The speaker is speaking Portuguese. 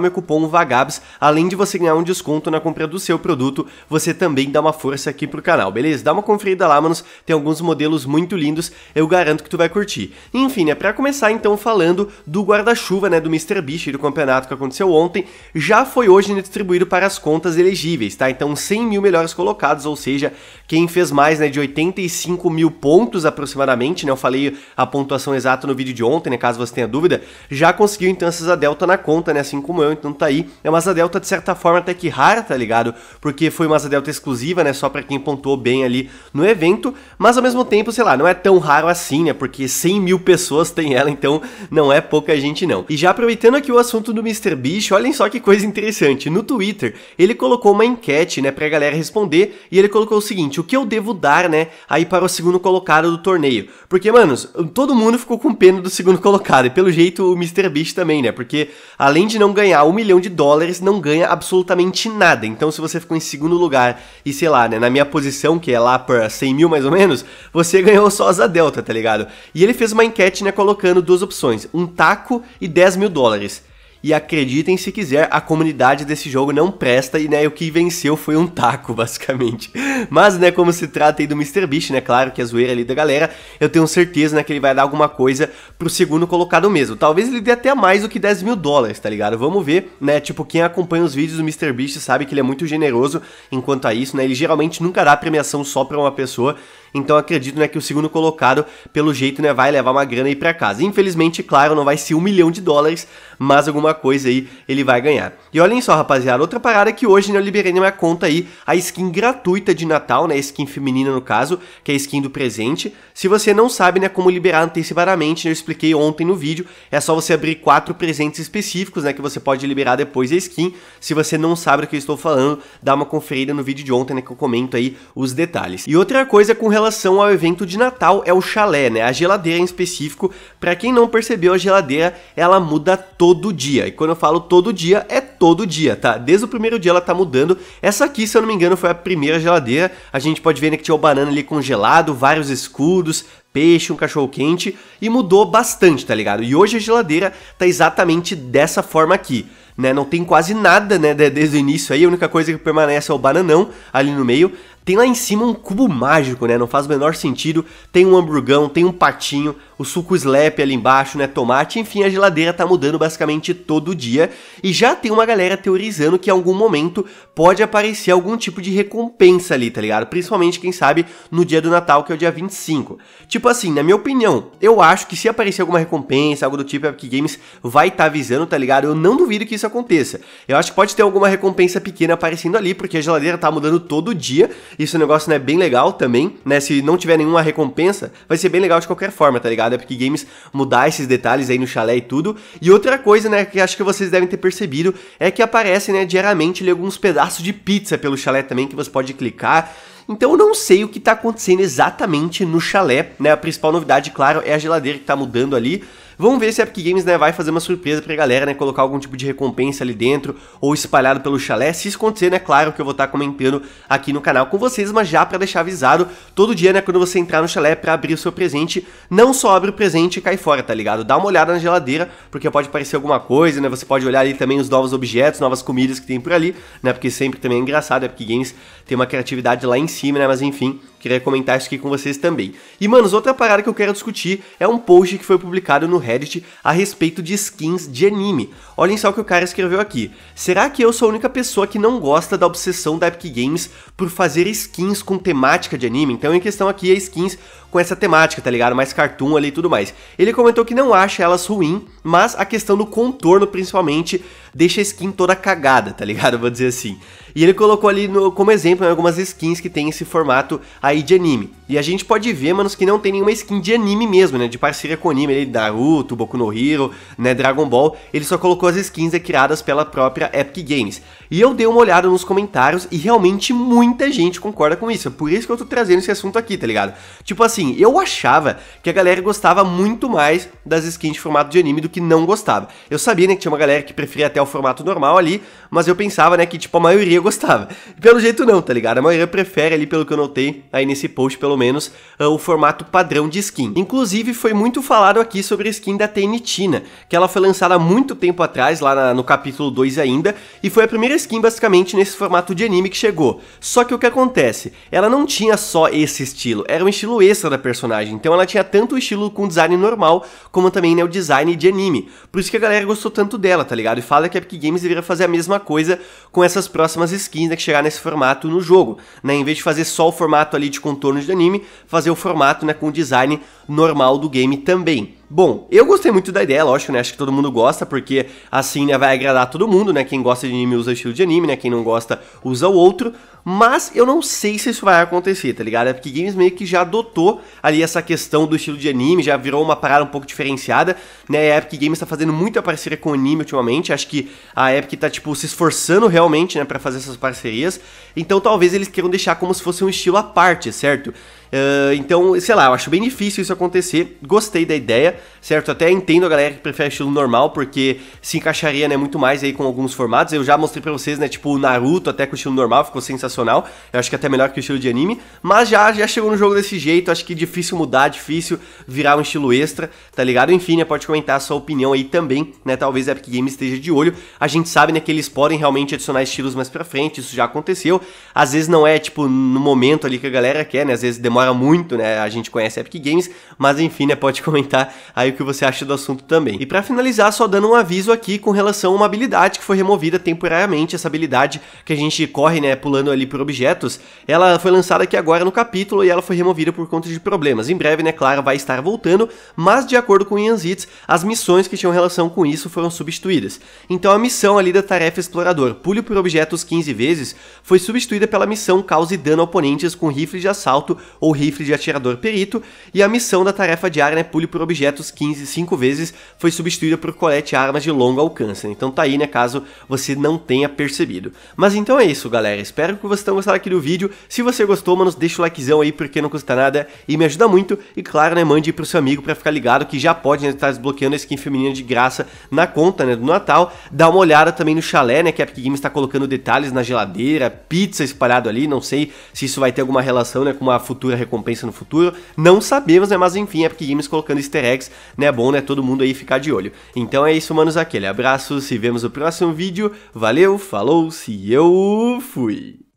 meu é cupom VAGABS, além de você ganhar um desconto na compra do seu produto, você também dá uma força aqui pro canal, beleza? Dá uma conferida lá, manos, tem alguns modelos muito lindos, eu garanto que tu vai curtir. Enfim, né, pra começar então falando do guarda-chuva, né, do Mr. Beast e do campeonato que aconteceu ontem, já foi hoje né, distribuído para as contas elegíveis, tá? Então 100 mil melhores colocados, ou seja, quem fez mais, né, de 85 mil pontos aproximadamente, né, eu falei a pontuação exata no vídeo de ontem, né, caso você tenha dúvida, já conseguiu então essas a delta na conta, né, assim como eu, então, então tá aí. É uma asa delta, de certa forma, até que rara, tá ligado? Porque foi uma asa delta exclusiva, né? Só para quem pontuou bem ali no evento. Mas ao mesmo tempo, sei lá, não é tão raro assim, né? Porque 100 mil pessoas tem ela, então não é pouca gente, não. E já aproveitando aqui o assunto do Mr. Bicho, olhem só que coisa interessante. No Twitter, ele colocou uma enquete, né, pra galera responder. E ele colocou o seguinte: o que eu devo dar, né, aí para o segundo colocado do torneio? Porque, manos, todo mundo ficou com pena do segundo colocado. E pelo jeito o Mr. Bicho também, né? Porque além de não ganhar ganhar um milhão de dólares não ganha absolutamente nada. Então, se você ficou em segundo lugar e, sei lá, né, na minha posição, que é lá para 100 mil mais ou menos, você ganhou só a delta, tá ligado? E ele fez uma enquete, né, colocando duas opções, um taco e 10 mil dólares. E acreditem se quiser, a comunidade desse jogo não presta e né, o que venceu foi um taco, basicamente. Mas, né, como se trata aí do Mr. Beast, né, claro que a é zoeira ali da galera, eu tenho certeza, né, que ele vai dar alguma coisa pro segundo colocado mesmo. Talvez ele dê até mais do que 10 mil dólares, tá ligado? Vamos ver, né, tipo, quem acompanha os vídeos do Mr. Beast sabe que ele é muito generoso enquanto a isso, né, ele geralmente nunca dá premiação só pra uma pessoa, então acredito né, que o segundo colocado, pelo jeito, né, vai levar uma grana aí para casa. Infelizmente, claro, não vai ser um milhão de dólares, mas alguma coisa aí ele vai ganhar. E olhem só, rapaziada, outra parada é que hoje né, eu liberei na minha conta aí a skin gratuita de Natal, né, skin feminina no caso, que é a skin do presente. Se você não sabe né, como liberar antecipadamente, né, eu expliquei ontem no vídeo, é só você abrir quatro presentes específicos né, que você pode liberar depois a skin. Se você não sabe do que eu estou falando, dá uma conferida no vídeo de ontem né, que eu comento aí os detalhes. E outra coisa com relação relação ao evento de Natal é o chalé, né? A geladeira em específico. Para quem não percebeu, a geladeira ela muda todo dia. E quando eu falo todo dia, é todo dia, tá? Desde o primeiro dia ela tá mudando. Essa aqui, se eu não me engano, foi a primeira geladeira. A gente pode ver né, que tinha o banana ali congelado, vários escudos, peixe, um cachorro quente e mudou bastante, tá ligado? E hoje a geladeira tá exatamente dessa forma aqui. Né, não tem quase nada, né, desde o início aí, a única coisa que permanece é o bananão ali no meio. Tem lá em cima um cubo mágico, né? Não faz o menor sentido. Tem um hamburgão, tem um patinho, o suco slap ali embaixo, né? Tomate, enfim, a geladeira tá mudando basicamente todo dia. E já tem uma galera teorizando que em algum momento pode aparecer algum tipo de recompensa ali, tá ligado? Principalmente, quem sabe, no dia do Natal, que é o dia 25. Tipo assim, na minha opinião, eu acho que se aparecer alguma recompensa, algo do tipo, a Epic Games vai estar tá avisando, tá ligado? Eu não duvido que isso aconteça. Eu acho que pode ter alguma recompensa pequena aparecendo ali, porque a geladeira tá mudando todo dia isso é um negócio, né, bem legal também, né? Se não tiver nenhuma recompensa, vai ser bem legal de qualquer forma, tá ligado? É porque games mudar esses detalhes aí no chalé e tudo. E outra coisa, né, que acho que vocês devem ter percebido é que aparecem, né, diariamente alguns pedaços de pizza pelo chalé também que você pode clicar. Então eu não sei o que tá acontecendo exatamente no chalé, né? A principal novidade, claro, é a geladeira que tá mudando ali. Vamos ver se a Epic Games né, vai fazer uma surpresa pra galera, né? Colocar algum tipo de recompensa ali dentro ou espalhado pelo chalé. Se isso acontecer, né? Claro que eu vou estar tá comentando aqui no canal com vocês, mas já para deixar avisado, todo dia, né? Quando você entrar no chalé para abrir o seu presente, não só abre o presente e cai fora, tá ligado? Dá uma olhada na geladeira, porque pode aparecer alguma coisa, né? Você pode olhar ali também os novos objetos, novas comidas que tem por ali, né? Porque sempre também é engraçado, a Epic Games tem uma criatividade lá em cima, né? Mas enfim, Queria comentar isso aqui com vocês também. E, manos, outra parada que eu quero discutir é um post que foi publicado no Reddit a respeito de skins de anime. Olhem só o que o cara escreveu aqui. Será que eu sou a única pessoa que não gosta da obsessão da Epic Games por fazer skins com temática de anime? Então, em questão aqui, é skins com essa temática, tá ligado? Mais cartoon ali e tudo mais. Ele comentou que não acha elas ruim, mas a questão do contorno, principalmente, deixa a skin toda cagada, tá ligado? Vou dizer assim. E ele colocou ali no, como exemplo algumas skins que tem esse formato aí de anime. E a gente pode ver, manos, que não tem nenhuma skin de anime mesmo, né? De parceria com anime, ele, Naruto, Boku no Hero, né? Dragon Ball. Ele só colocou as skins criadas pela própria Epic Games. E eu dei uma olhada nos comentários e realmente muita gente concorda com isso. É por isso que eu tô trazendo esse assunto aqui, tá ligado? Tipo assim, eu achava que a galera gostava muito mais das skins de formato de anime do que não gostava. Eu sabia, né, que tinha uma galera que preferia até o formato normal ali, mas eu pensava, né, que tipo a maioria gostava. Pelo jeito não, tá ligado? A maioria prefere ali, pelo que eu notei, a aí nesse post pelo menos, ah, o formato padrão de skin. Inclusive foi muito falado aqui sobre a skin da Tenitina, que ela foi lançada há muito tempo atrás, lá na, no capítulo 2 ainda, e foi a primeira skin basicamente nesse formato de anime que chegou. Só que o que acontece? Ela não tinha só esse estilo, era um estilo extra da personagem, então ela tinha tanto o estilo com design normal, como também né, o design de anime. Por isso que a galera gostou tanto dela, tá ligado? E fala que a Epic Games deveria fazer a mesma coisa com essas próximas skins né, que chegar nesse formato no jogo, né? Em vez de fazer só o formato ali de contornos de anime, fazer o formato né, com o design normal do game também. Bom, eu gostei muito da ideia, lógico, né? Acho que todo mundo gosta, porque assim, né, vai agradar todo mundo, né? Quem gosta de anime usa o estilo de anime, né? Quem não gosta usa o outro. Mas eu não sei se isso vai acontecer, tá ligado? É porque Games meio que já adotou ali essa questão do estilo de anime, já virou uma parada um pouco diferenciada, né? A Epic Games tá fazendo muita parceria com o anime ultimamente, acho que a Epic tá, tipo, se esforçando realmente, né, pra fazer essas parcerias. Então talvez eles queiram deixar como se fosse um estilo à parte, certo? Uh, então, sei lá, eu acho bem difícil isso acontecer. Gostei da ideia, certo? Até entendo a galera que prefere estilo normal, porque se encaixaria, né, muito mais aí com alguns formatos. Eu já mostrei pra vocês, né, tipo o Naruto até com o estilo normal, ficou sensacional. Eu acho que é até melhor que o estilo de anime. Mas já, já chegou no jogo desse jeito, acho que difícil mudar, difícil virar um estilo extra, tá ligado? Enfim, né, pode comentar a sua opinião aí também, né? Talvez a Epic Games esteja de olho. A gente sabe, né, que eles podem realmente adicionar estilos mais pra frente, isso já aconteceu. Às vezes não é, tipo, no momento ali que a galera quer, né? Às vezes demora muito, né? A gente conhece Epic Games, mas enfim, né? Pode comentar aí o que você acha do assunto também. E para finalizar, só dando um aviso aqui com relação a uma habilidade que foi removida temporariamente, essa habilidade que a gente corre, né, pulando ali por objetos, ela foi lançada aqui agora no capítulo e ela foi removida por conta de problemas. Em breve, né, claro, vai estar voltando, mas de acordo com Ian Zitz, as missões que tinham relação com isso foram substituídas. Então a missão ali da tarefa explorador, pule por objetos 15 vezes, foi substituída pela missão cause dano a oponentes com rifle de assalto ou ou rifle de atirador perito, e a missão da tarefa diária, né, pule por objetos 15 5 vezes, foi substituída por colete armas de longo alcance. Né? Então tá aí, né, caso você não tenha percebido. Mas então é isso, galera. Espero que vocês tenham gostado aqui do vídeo. Se você gostou, mano, deixa o likezão aí porque não custa nada e me ajuda muito. E claro, né, mande pro seu amigo para ficar ligado que já pode né, estar tá desbloqueando a skin feminina de graça na conta, né, do Natal. Dá uma olhada também no chalé, né, que a Epic Games está colocando detalhes na geladeira, pizza espalhado ali, não sei se isso vai ter alguma relação, né, com uma futura recompensa no futuro? Não sabemos, né? Mas enfim, é porque Games colocando easter eggs, né? É bom, né? Todo mundo aí ficar de olho. Então é isso, manos. Aquele abraço, se vemos no próximo vídeo. Valeu, falou, se eu fui!